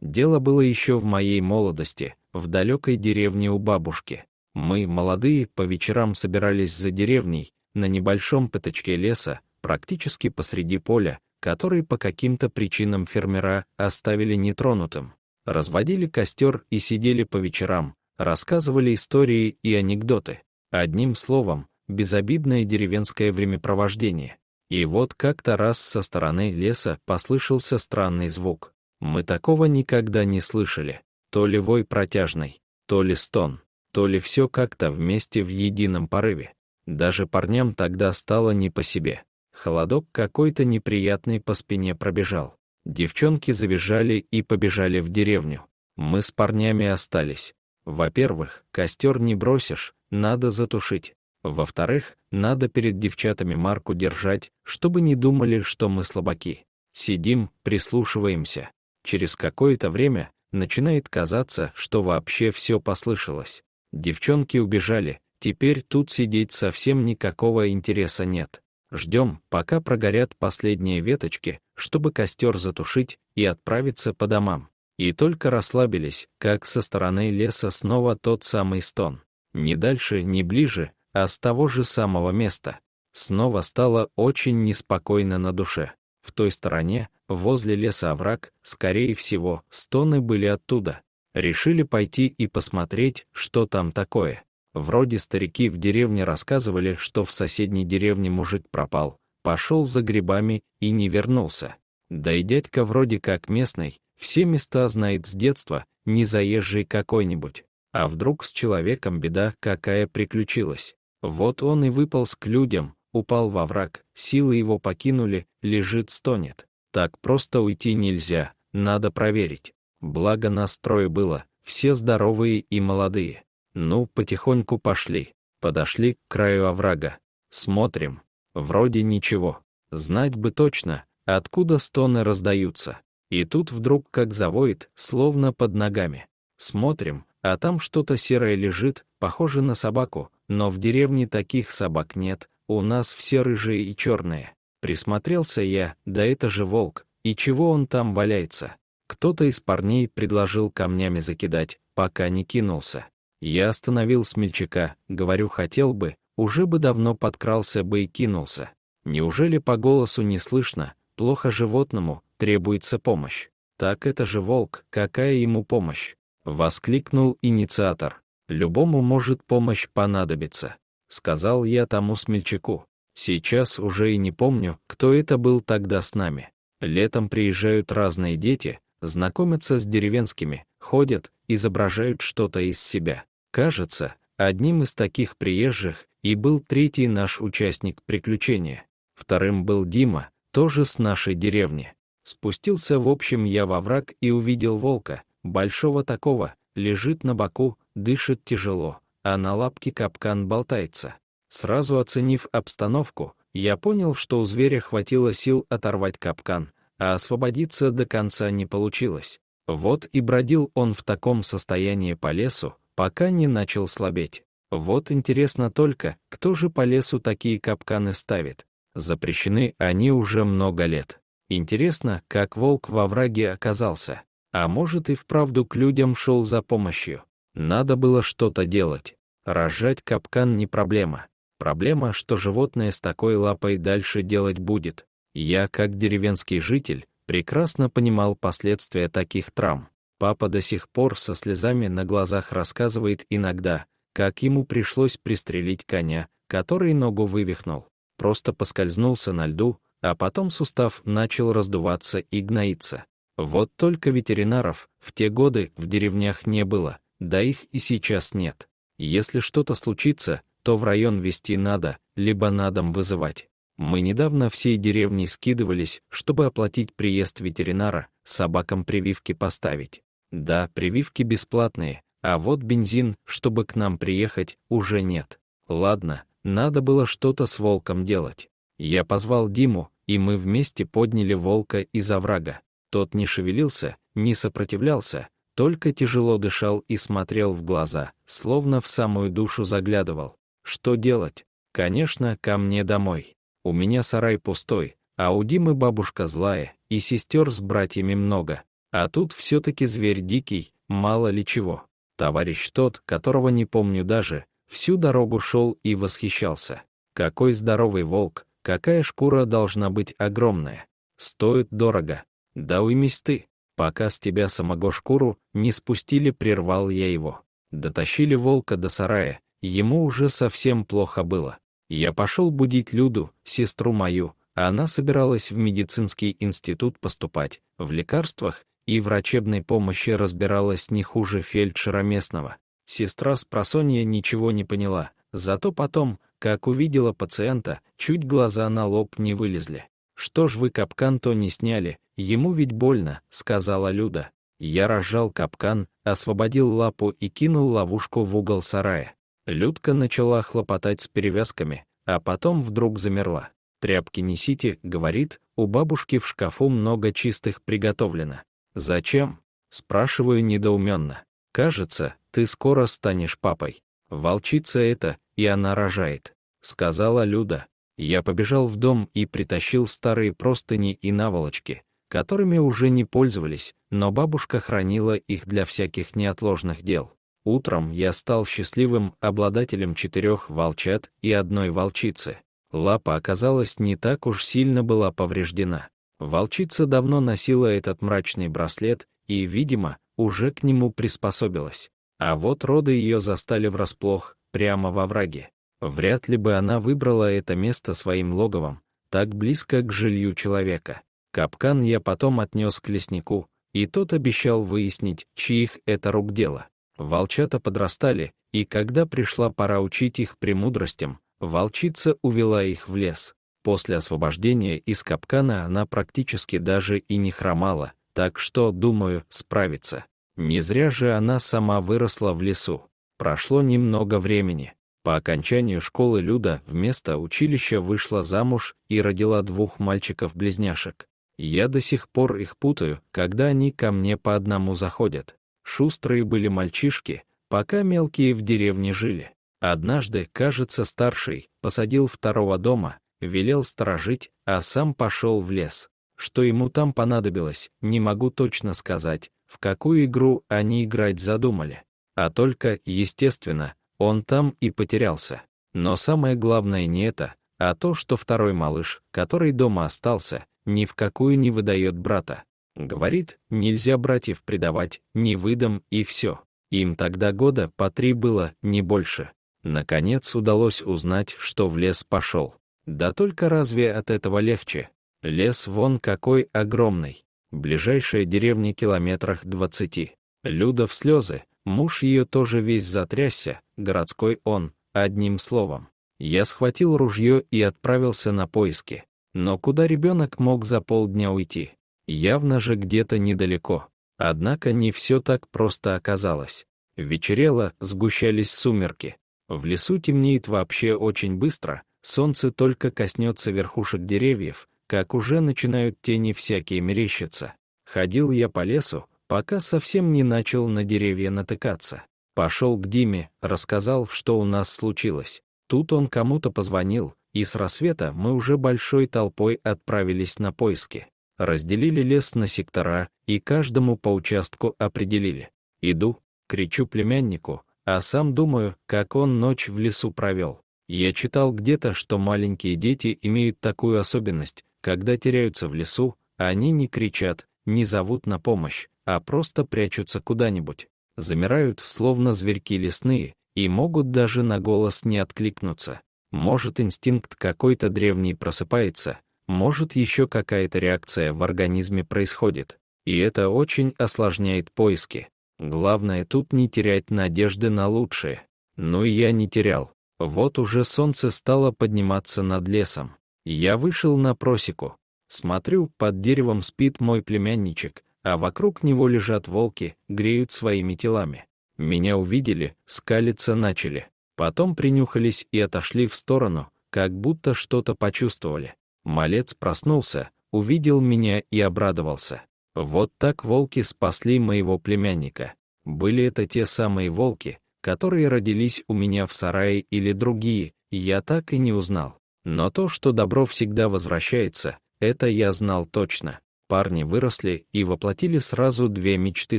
Дело было еще в моей молодости, в далекой деревне у бабушки. Мы, молодые, по вечерам собирались за деревней, на небольшом пятачке леса, практически посреди поля, который по каким-то причинам фермера оставили нетронутым. Разводили костер и сидели по вечерам, рассказывали истории и анекдоты. Одним словом, безобидное деревенское времяпровождение. И вот как-то раз со стороны леса послышался странный звук. Мы такого никогда не слышали. То ли вой протяжный, то ли стон, то ли все как-то вместе в едином порыве. Даже парням тогда стало не по себе. Холодок какой-то неприятный по спине пробежал. Девчонки завизжали и побежали в деревню. Мы с парнями остались. Во-первых, костер не бросишь, надо затушить. Во-вторых, надо перед девчатами марку держать, чтобы не думали, что мы слабаки. Сидим, прислушиваемся. Через какое-то время начинает казаться, что вообще все послышалось. Девчонки убежали, теперь тут сидеть совсем никакого интереса нет. Ждем, пока прогорят последние веточки, чтобы костер затушить и отправиться по домам. И только расслабились, как со стороны леса снова тот самый стон. Ни дальше, ни ближе, а с того же самого места. Снова стало очень неспокойно на душе. В той стороне, возле леса овраг, скорее всего, стоны были оттуда. Решили пойти и посмотреть, что там такое. Вроде старики в деревне рассказывали, что в соседней деревне мужик пропал, пошел за грибами и не вернулся. Да и дядька вроде как местный, все места знает с детства, не заезжий какой-нибудь. А вдруг с человеком беда какая приключилась? Вот он и выполз к людям, упал во враг, силы его покинули, лежит, стонет так просто уйти нельзя, надо проверить. Благо настрой было, все здоровые и молодые. Ну, потихоньку пошли. Подошли к краю оврага. Смотрим. Вроде ничего. Знать бы точно, откуда стоны раздаются. И тут вдруг как завоет, словно под ногами. Смотрим, а там что-то серое лежит, похоже на собаку, но в деревне таких собак нет, у нас все рыжие и черные. Присмотрелся я, да это же волк, и чего он там валяется? Кто-то из парней предложил камнями закидать, пока не кинулся. Я остановил смельчака, говорю, хотел бы, уже бы давно подкрался бы и кинулся. Неужели по голосу не слышно, плохо животному, требуется помощь? Так это же волк, какая ему помощь? Воскликнул инициатор. Любому может помощь понадобиться. Сказал я тому смельчаку. Сейчас уже и не помню, кто это был тогда с нами. Летом приезжают разные дети, знакомятся с деревенскими, ходят, изображают что-то из себя. Кажется, одним из таких приезжих и был третий наш участник приключения. Вторым был Дима, тоже с нашей деревни. Спустился в общем я во враг и увидел волка, большого такого, лежит на боку, дышит тяжело, а на лапке капкан болтается. Сразу оценив обстановку, я понял, что у зверя хватило сил оторвать капкан, а освободиться до конца не получилось. Вот и бродил он в таком состоянии по лесу, пока не начал слабеть. Вот интересно только, кто же по лесу такие капканы ставит? Запрещены они уже много лет. Интересно, как волк во враге оказался. А может и вправду к людям шел за помощью. Надо было что-то делать. Рожать капкан не проблема. Проблема, что животное с такой лапой дальше делать будет. Я, как деревенский житель, прекрасно понимал последствия таких травм. Папа до сих пор со слезами на глазах рассказывает иногда, как ему пришлось пристрелить коня, который ногу вывихнул. Просто поскользнулся на льду, а потом сустав начал раздуваться и гноиться. Вот только ветеринаров в те годы в деревнях не было, да их и сейчас нет. Если что-то случится, что в район вести надо, либо на дом вызывать. Мы недавно всей деревней скидывались, чтобы оплатить приезд ветеринара, собакам прививки поставить. Да, прививки бесплатные, а вот бензин, чтобы к нам приехать, уже нет. Ладно, надо было что-то с волком делать. Я позвал Диму, и мы вместе подняли волка из оврага. Тот не шевелился, не сопротивлялся, только тяжело дышал и смотрел в глаза, словно в самую душу заглядывал. Что делать? Конечно, ко мне домой. У меня сарай пустой, а у Димы бабушка злая, и сестер с братьями много. А тут все-таки зверь дикий, мало ли чего. Товарищ тот, которого не помню даже, всю дорогу шел и восхищался. Какой здоровый волк, какая шкура должна быть огромная. Стоит дорого. Да уймись ты. Пока с тебя самого шкуру не спустили, прервал я его. Дотащили волка до сарая, Ему уже совсем плохо было. Я пошел будить Люду, сестру мою, а она собиралась в медицинский институт поступать, в лекарствах и врачебной помощи разбиралась не хуже фельдшера местного. Сестра с просонья ничего не поняла, зато потом, как увидела пациента, чуть глаза на лоб не вылезли. «Что ж вы капкан-то не сняли? Ему ведь больно», — сказала Люда. Я разжал капкан, освободил лапу и кинул ловушку в угол сарая. Людка начала хлопотать с перевязками, а потом вдруг замерла. «Тряпки несите», — говорит, — «у бабушки в шкафу много чистых приготовлено». «Зачем?» — спрашиваю недоуменно. «Кажется, ты скоро станешь папой. Волчица это, и она рожает», — сказала Люда. Я побежал в дом и притащил старые простыни и наволочки, которыми уже не пользовались, но бабушка хранила их для всяких неотложных дел. Утром я стал счастливым обладателем четырех волчат и одной волчицы. Лапа оказалась не так уж сильно была повреждена. Волчица давно носила этот мрачный браслет и, видимо, уже к нему приспособилась. А вот роды ее застали врасплох, прямо во враге. Вряд ли бы она выбрала это место своим логовом, так близко к жилью человека. Капкан я потом отнес к леснику, и тот обещал выяснить, чьих это рук дело. Волчата подрастали, и когда пришла пора учить их премудростям, волчица увела их в лес. После освобождения из капкана она практически даже и не хромала, так что, думаю, справится. Не зря же она сама выросла в лесу. Прошло немного времени. По окончанию школы Люда вместо училища вышла замуж и родила двух мальчиков-близняшек. Я до сих пор их путаю, когда они ко мне по одному заходят. Шустрые были мальчишки, пока мелкие в деревне жили. Однажды, кажется, старший посадил второго дома, велел сторожить, а сам пошел в лес. Что ему там понадобилось, не могу точно сказать, в какую игру они играть задумали. А только, естественно, он там и потерялся. Но самое главное не это, а то, что второй малыш, который дома остался, ни в какую не выдает брата. Говорит, нельзя братьев предавать, не выдам и все. Им тогда года по три было, не больше. Наконец удалось узнать, что в лес пошел. Да только разве от этого легче? Лес вон какой огромный. Ближайшая деревня километрах двадцати. Люда в слезы, муж ее тоже весь затрясся, городской он, одним словом. Я схватил ружье и отправился на поиски. Но куда ребенок мог за полдня уйти? явно же где-то недалеко. Однако не все так просто оказалось. Вечерело, сгущались сумерки. В лесу темнеет вообще очень быстро, солнце только коснется верхушек деревьев, как уже начинают тени всякие мерещиться. Ходил я по лесу, пока совсем не начал на деревья натыкаться. Пошел к Диме, рассказал, что у нас случилось. Тут он кому-то позвонил, и с рассвета мы уже большой толпой отправились на поиски разделили лес на сектора и каждому по участку определили. Иду, кричу племяннику, а сам думаю, как он ночь в лесу провел. Я читал где-то, что маленькие дети имеют такую особенность, когда теряются в лесу, они не кричат, не зовут на помощь, а просто прячутся куда-нибудь. Замирают, словно зверьки лесные, и могут даже на голос не откликнуться. Может, инстинкт какой-то древний просыпается, может, еще какая-то реакция в организме происходит, и это очень осложняет поиски. Главное тут не терять надежды на лучшее. Но ну я не терял. Вот уже солнце стало подниматься над лесом. Я вышел на просеку. Смотрю, под деревом спит мой племянничек, а вокруг него лежат волки, греют своими телами. Меня увидели, скалиться начали. Потом принюхались и отошли в сторону, как будто что-то почувствовали. Малец проснулся, увидел меня и обрадовался. Вот так волки спасли моего племянника. Были это те самые волки, которые родились у меня в сарае или другие, я так и не узнал. Но то, что добро всегда возвращается, это я знал точно. Парни выросли и воплотили сразу две мечты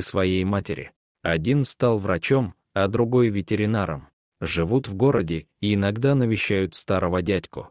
своей матери. Один стал врачом, а другой ветеринаром. Живут в городе и иногда навещают старого дядьку.